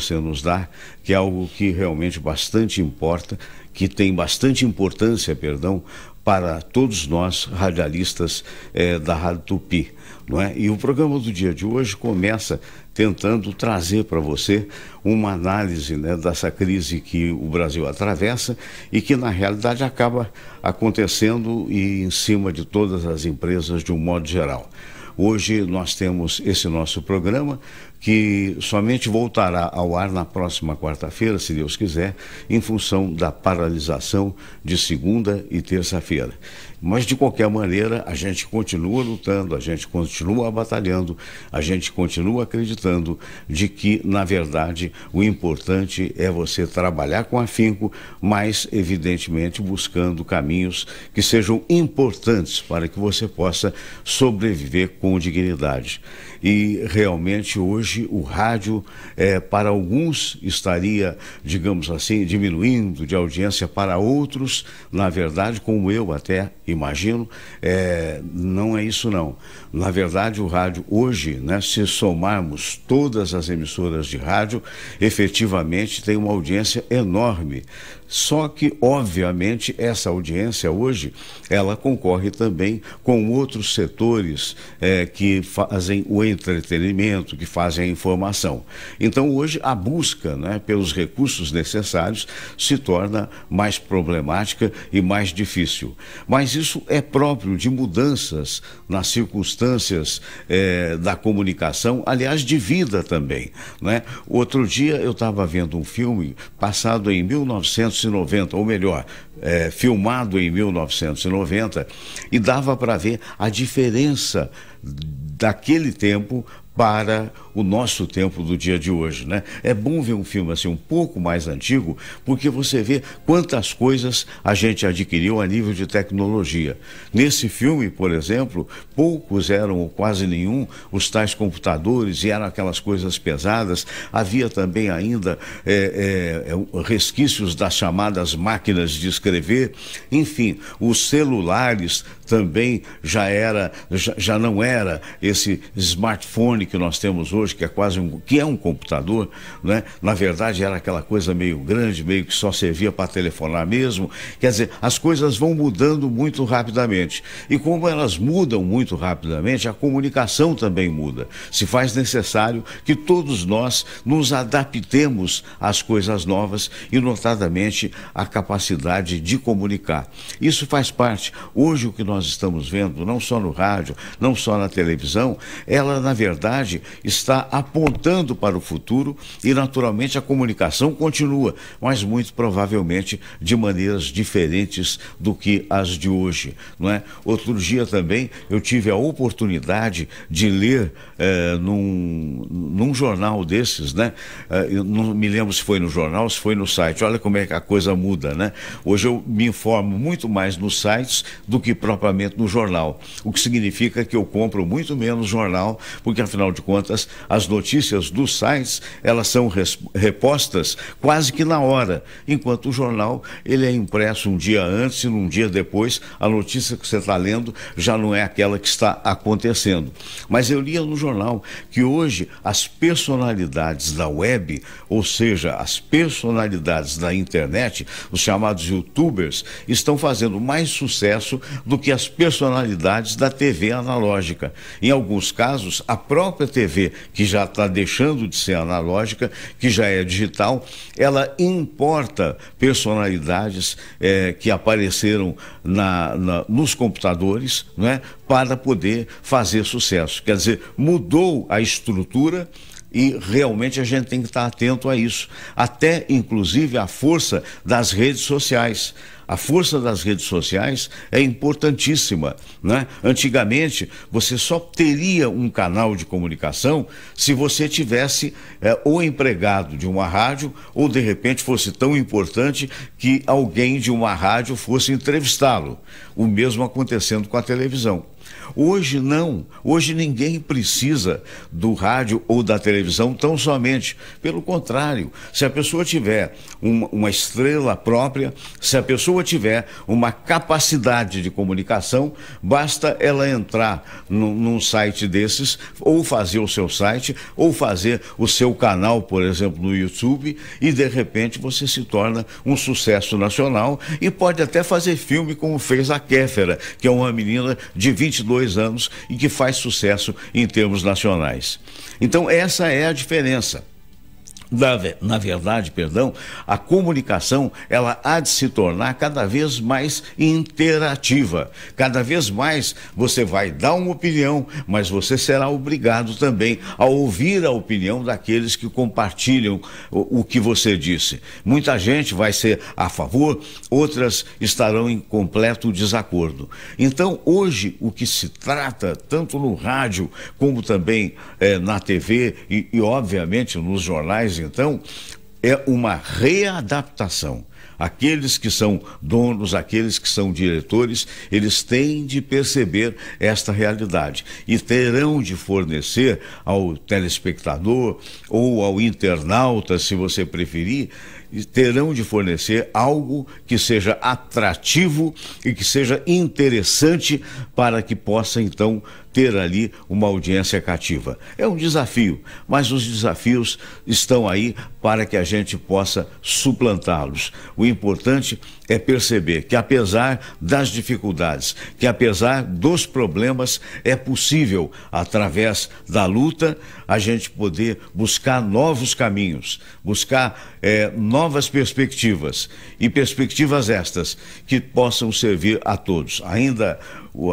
você nos dá, que é algo que realmente bastante importa, que tem bastante importância, perdão, para todos nós radialistas é, da Rádio Tupi. Não é? E o programa do dia de hoje começa tentando trazer para você uma análise né, dessa crise que o Brasil atravessa e que, na realidade, acaba acontecendo e em cima de todas as empresas de um modo geral. Hoje nós temos esse nosso programa que somente voltará ao ar na próxima quarta-feira, se Deus quiser, em função da paralisação de segunda e terça-feira. Mas, de qualquer maneira, a gente continua lutando, a gente continua batalhando, a gente continua acreditando de que, na verdade, o importante é você trabalhar com afinco, mas, evidentemente, buscando caminhos que sejam importantes para que você possa sobreviver com dignidade. E, realmente, hoje, hoje o rádio, é, para alguns, estaria, digamos assim, diminuindo de audiência, para outros, na verdade, como eu até imagino, é, não é isso não. Na verdade, o rádio hoje, né, se somarmos todas as emissoras de rádio, efetivamente tem uma audiência enorme. Só que, obviamente, essa audiência hoje, ela concorre também com outros setores é, que fazem o entretenimento, que fazem a informação. Então, hoje, a busca né, pelos recursos necessários se torna mais problemática e mais difícil. Mas isso é próprio de mudanças nas circunstâncias é, da comunicação, aliás, de vida também. Né? Outro dia, eu estava vendo um filme passado em 1900 1990, ou melhor, é, filmado em 1990, e dava para ver a diferença daquele tempo para o nosso tempo do dia de hoje, né? É bom ver um filme assim um pouco mais antigo, porque você vê quantas coisas a gente adquiriu a nível de tecnologia. Nesse filme, por exemplo, poucos eram ou quase nenhum os tais computadores e eram aquelas coisas pesadas. Havia também ainda é, é, é resquícios das chamadas máquinas de escrever. Enfim, os celulares também já era, já, já não era esse smartphone que nós temos hoje, que é quase um, que é um computador, né? Na verdade era aquela coisa meio grande, meio que só servia para telefonar mesmo. Quer dizer, as coisas vão mudando muito rapidamente. E como elas mudam muito rapidamente, a comunicação também muda. Se faz necessário que todos nós nos adaptemos às coisas novas e notadamente à capacidade de comunicar. Isso faz parte hoje o que nós nós estamos vendo, não só no rádio, não só na televisão, ela, na verdade, está apontando para o futuro e, naturalmente, a comunicação continua, mas muito provavelmente de maneiras diferentes do que as de hoje. Não é? Outro dia também eu tive a oportunidade de ler eh, num, num jornal desses, né? Eh, não me lembro se foi no jornal, se foi no site. Olha como é que a coisa muda, né? Hoje eu me informo muito mais nos sites do que propriamente equipamento no jornal, o que significa que eu compro muito menos jornal, porque afinal de contas as notícias dos sites elas são repostas quase que na hora, enquanto o jornal ele é impresso um dia antes e um dia depois a notícia que você está lendo já não é aquela que está acontecendo. Mas eu lia no jornal que hoje as personalidades da web, ou seja, as personalidades da internet, os chamados youtubers, estão fazendo mais sucesso do que as as personalidades da TV analógica. Em alguns casos, a própria TV, que já está deixando de ser analógica, que já é digital, ela importa personalidades é, que apareceram na, na, nos computadores né, para poder fazer sucesso. Quer dizer, mudou a estrutura e realmente a gente tem que estar tá atento a isso. Até, inclusive, a força das redes sociais. A força das redes sociais é importantíssima. Né? Antigamente, você só teria um canal de comunicação se você tivesse é, ou empregado de uma rádio, ou de repente fosse tão importante que alguém de uma rádio fosse entrevistá-lo. O mesmo acontecendo com a televisão. Hoje não. Hoje ninguém precisa do rádio ou da televisão tão somente. Pelo contrário, se a pessoa tiver uma, uma estrela própria, se a pessoa tiver uma capacidade de comunicação, basta ela entrar num, num site desses, ou fazer o seu site, ou fazer o seu canal, por exemplo, no YouTube, e de repente você se torna um sucesso nacional e pode até fazer filme como fez a Kéfera, que é uma menina de 22 dois anos e que faz sucesso em termos nacionais. Então, essa é a diferença. Na, na verdade, perdão, a comunicação ela há de se tornar cada vez mais interativa. Cada vez mais você vai dar uma opinião, mas você será obrigado também a ouvir a opinião daqueles que compartilham o, o que você disse. Muita gente vai ser a favor, outras estarão em completo desacordo. Então, hoje, o que se trata, tanto no rádio como também eh, na TV e, e, obviamente, nos jornais então é uma readaptação. Aqueles que são donos, aqueles que são diretores, eles têm de perceber esta realidade e terão de fornecer ao telespectador ou ao internauta, se você preferir, terão de fornecer algo que seja atrativo e que seja interessante para que possa então ter ali uma audiência cativa. É um desafio, mas os desafios estão aí para que a gente possa suplantá-los. O importante é perceber que, apesar das dificuldades, que apesar dos problemas, é possível, através da luta, a gente poder buscar novos caminhos, buscar é, novas perspectivas e perspectivas estas que possam servir a todos. Ainda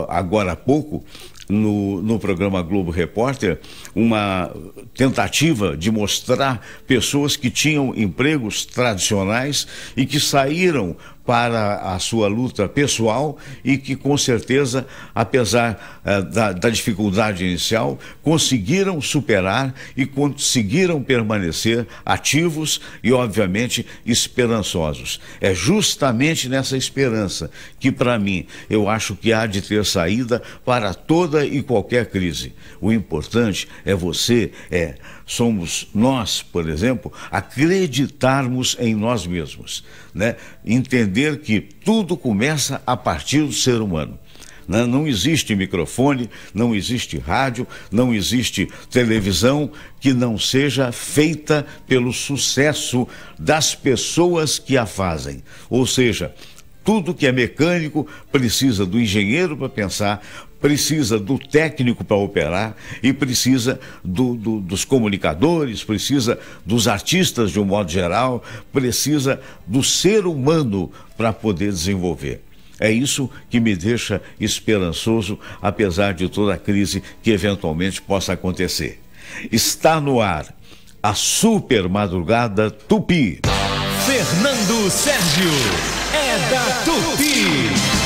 agora há pouco, no, no programa Globo Repórter uma tentativa de mostrar pessoas que tinham empregos tradicionais e que saíram para a sua luta pessoal e que, com certeza, apesar uh, da, da, dificuldade inicial, conseguiram superar e conseguiram permanecer ativos e, obviamente, esperançosos. É justamente nessa esperança que, para mim, eu acho que há de ter saída para toda e qualquer crise. O importante é você, é somos nós, por exemplo, acreditarmos em nós mesmos, né? Entender entender que tudo começa a partir do ser humano. Né? Não existe microfone, não existe rádio, não existe televisão que não seja feita pelo sucesso das pessoas que a fazem. Ou seja, tudo que é mecânico precisa do engenheiro para pensar, precisa do técnico para operar e precisa do, do, dos comunicadores, precisa dos artistas de um modo geral, precisa do ser humano para poder desenvolver. É isso que me deixa esperançoso, apesar de toda a crise que eventualmente possa acontecer. Está no ar a Super Madrugada Tupi. Fernando Sérgio é da Tupi.